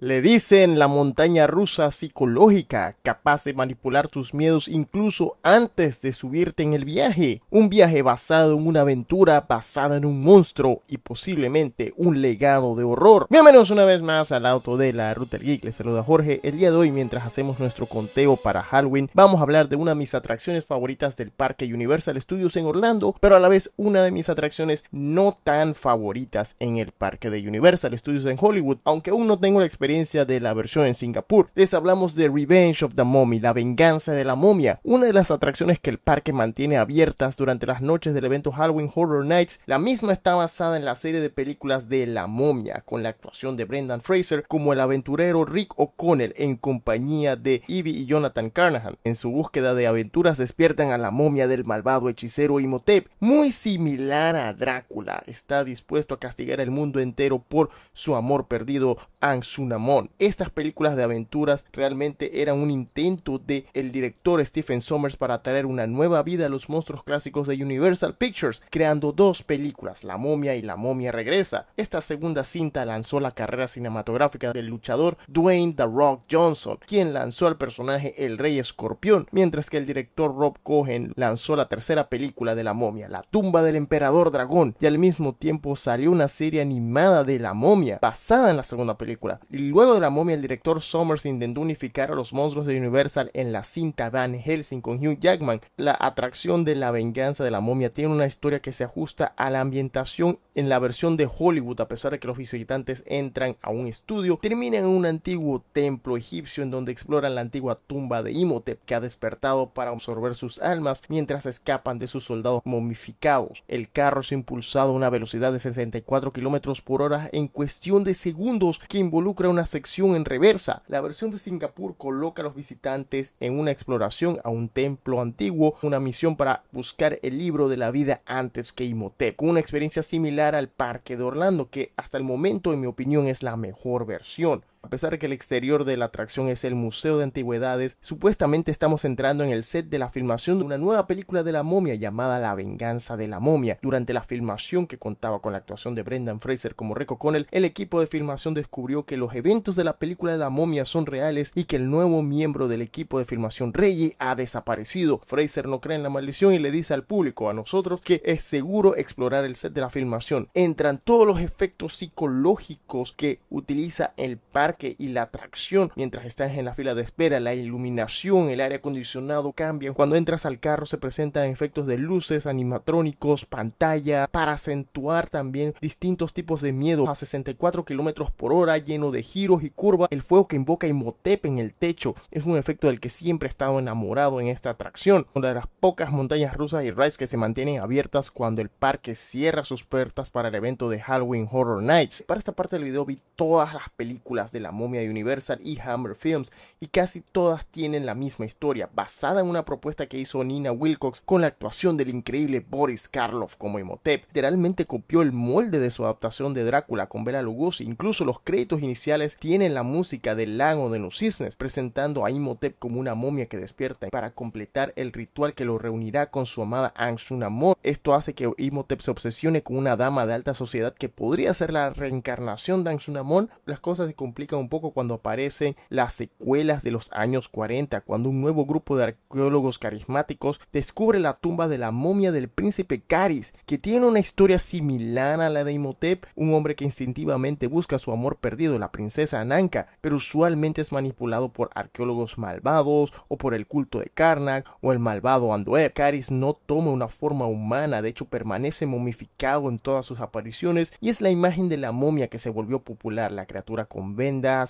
Le dicen la montaña rusa psicológica, capaz de manipular tus miedos incluso antes de subirte en el viaje. Un viaje basado en una aventura basada en un monstruo y posiblemente un legado de horror. Bienvenidos una vez más al auto de la Ruta Geek. Les saluda Jorge. El día de hoy, mientras hacemos nuestro conteo para Halloween, vamos a hablar de una de mis atracciones favoritas del parque Universal Studios en Orlando, pero a la vez una de mis atracciones no tan favoritas en el parque de Universal Studios en Hollywood, aunque aún no tengo la experiencia de la versión en Singapur. Les hablamos de Revenge of the Mummy, la venganza de la momia, una de las atracciones que el parque mantiene abiertas durante las noches del evento Halloween Horror Nights. La misma está basada en la serie de películas de la momia, con la actuación de Brendan Fraser como el aventurero Rick O'Connell en compañía de Ivy y Jonathan Carnahan. En su búsqueda de aventuras despiertan a la momia del malvado hechicero Imhotep, muy similar a Drácula. Está dispuesto a castigar el mundo entero por su amor perdido, Angsuna estas películas de aventuras realmente eran un intento de el director Stephen Sommers para traer una nueva vida a los monstruos clásicos de Universal Pictures, creando dos películas, La momia y La momia regresa. Esta segunda cinta lanzó la carrera cinematográfica del luchador Dwayne The Rock Johnson, quien lanzó al personaje El Rey Escorpión, mientras que el director Rob Cohen lanzó la tercera película de La momia, La tumba del emperador dragón, y al mismo tiempo salió una serie animada de La momia, basada en la segunda película. Luego de la momia, el director somers intentó unificar a los monstruos de Universal en la cinta dan Helsing con Hugh Jackman. La atracción de la venganza de la momia tiene una historia que se ajusta a la ambientación en la versión de Hollywood, a pesar de que los visitantes entran a un estudio, terminan en un antiguo templo egipcio en donde exploran la antigua tumba de Imhotep que ha despertado para absorber sus almas mientras escapan de sus soldados momificados. El carro es impulsado a una velocidad de 64 kilómetros por hora en cuestión de segundos que involucra un sección en reversa. La versión de Singapur coloca a los visitantes en una exploración a un templo antiguo, una misión para buscar el libro de la vida antes que Imhotep, con una experiencia similar al Parque de Orlando, que hasta el momento en mi opinión es la mejor versión. A pesar de que el exterior de la atracción es el Museo de Antigüedades, supuestamente estamos entrando en el set de la filmación de una nueva película de la momia llamada La Venganza de la Momia. Durante la filmación que contaba con la actuación de Brendan Fraser como Reco Connell, el equipo de filmación descubrió que los eventos de la película de la momia son reales y que el nuevo miembro del equipo de filmación Reggie ha desaparecido. Fraser no cree en la maldición y le dice al público, a nosotros, que es seguro explorar el set de la filmación. Entran todos los efectos psicológicos que utiliza el par y la atracción mientras estás en la fila de espera, la iluminación, el aire acondicionado cambian. Cuando entras al carro se presentan efectos de luces, animatrónicos, pantalla, para acentuar también distintos tipos de miedo a 64 kilómetros por hora, lleno de giros y curvas. El fuego que invoca Imhotep en el techo es un efecto del que siempre he estado enamorado en esta atracción. Una de las pocas montañas rusas y rides que se mantienen abiertas cuando el parque cierra sus puertas para el evento de Halloween Horror Nights. Para esta parte del video vi todas las películas de la momia de Universal y Hammer Films, y casi todas tienen la misma historia, basada en una propuesta que hizo Nina Wilcox con la actuación del increíble Boris Karloff como Imhotep. Literalmente copió el molde de su adaptación de Drácula con Bela Lugosi, incluso los créditos iniciales tienen la música del lago de los cisnes, presentando a Imhotep como una momia que despierta para completar el ritual que lo reunirá con su amada ankh amor Esto hace que Imhotep se obsesione con una dama de alta sociedad que podría ser la reencarnación de ankh amor Las cosas se complican un poco cuando aparecen las secuelas de los años 40, cuando un nuevo grupo de arqueólogos carismáticos descubre la tumba de la momia del príncipe Caris, que tiene una historia similar a la de Imhotep, un hombre que instintivamente busca su amor perdido, la princesa Ananka, pero usualmente es manipulado por arqueólogos malvados o por el culto de Karnak o el malvado Andueb. Caris no toma una forma humana, de hecho permanece momificado en todas sus apariciones y es la imagen de la momia que se volvió popular, la criatura con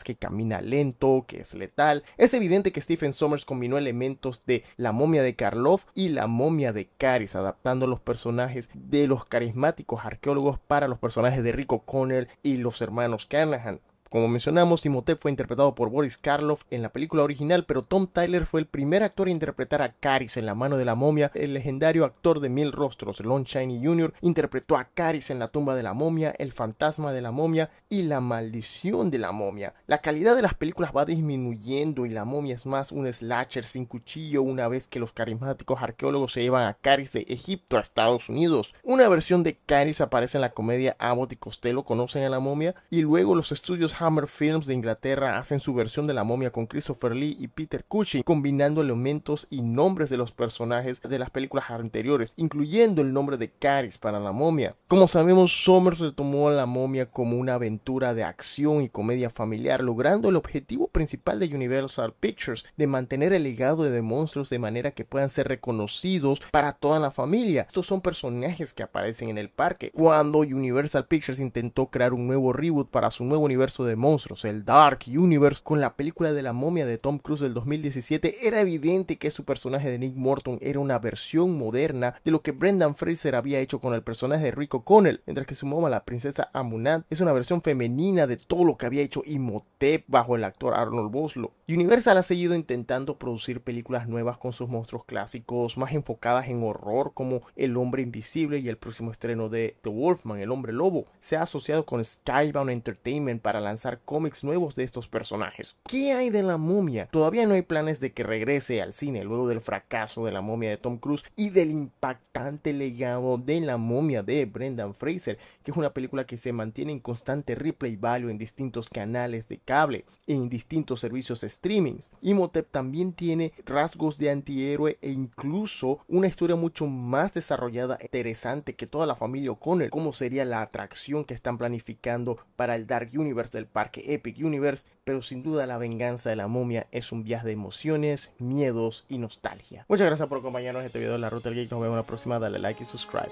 que camina lento, que es letal. Es evidente que Stephen Sommers combinó elementos de la momia de Karloff y la momia de Karis, adaptando los personajes de los carismáticos arqueólogos para los personajes de Rico Connell y los hermanos Carnahan. Como mencionamos, Timothée fue interpretado por Boris Karloff en la película original, pero Tom Tyler fue el primer actor a interpretar a Caris en La mano de la momia. El legendario actor de Mil Rostros, Lon Chaney Jr., interpretó a Caris en La tumba de la momia, El fantasma de la momia y La maldición de la momia. La calidad de las películas va disminuyendo y La momia es más un slasher sin cuchillo una vez que los carismáticos arqueólogos se llevan a Caris de Egipto a Estados Unidos. Una versión de Caris aparece en la comedia Abbott y Costello conocen a la momia y luego los estudios Hammer Films de Inglaterra hacen su versión de la momia con Christopher Lee y Peter Cushing, combinando elementos y nombres de los personajes de las películas anteriores, incluyendo el nombre de Caris para la momia. Como sabemos, Somers retomó a la momia como una aventura de acción y comedia familiar, logrando el objetivo principal de Universal Pictures de mantener el legado de monstruos de manera que puedan ser reconocidos para toda la familia. Estos son personajes que aparecen en el parque. Cuando Universal Pictures intentó crear un nuevo reboot para su nuevo universo de de monstruos, el Dark Universe, con la película de la momia de Tom Cruise del 2017, era evidente que su personaje de Nick Morton era una versión moderna de lo que Brendan Fraser había hecho con el personaje de Rico Connell, mientras que su momia la princesa Amunat, es una versión femenina de todo lo que había hecho Imhotep bajo el actor Arnold Boslow. Universal ha seguido intentando producir películas nuevas con sus monstruos clásicos, más enfocadas en horror como El hombre invisible y el próximo estreno de The Wolfman, El hombre lobo. Se ha asociado con Skybound Entertainment para lanzar cómics nuevos de estos personajes. ¿Qué hay de la momia? Todavía no hay planes de que regrese al cine luego del fracaso de la momia de Tom Cruise y del impactante legado de la momia de Brendan Fraser, que es una película que se mantiene en constante replay value en distintos canales de cable, e en distintos servicios streamings. Imhotep también tiene rasgos de antihéroe e incluso una historia mucho más desarrollada e interesante que toda la familia O'Connor, como sería la atracción que están planificando para el Dark Universe del parque Epic Universe, pero sin duda la venganza de la momia es un viaje de emociones, miedos y nostalgia. Muchas gracias por acompañarnos en este video de La Ruta del Geek, nos vemos en la próxima, dale like y subscribe.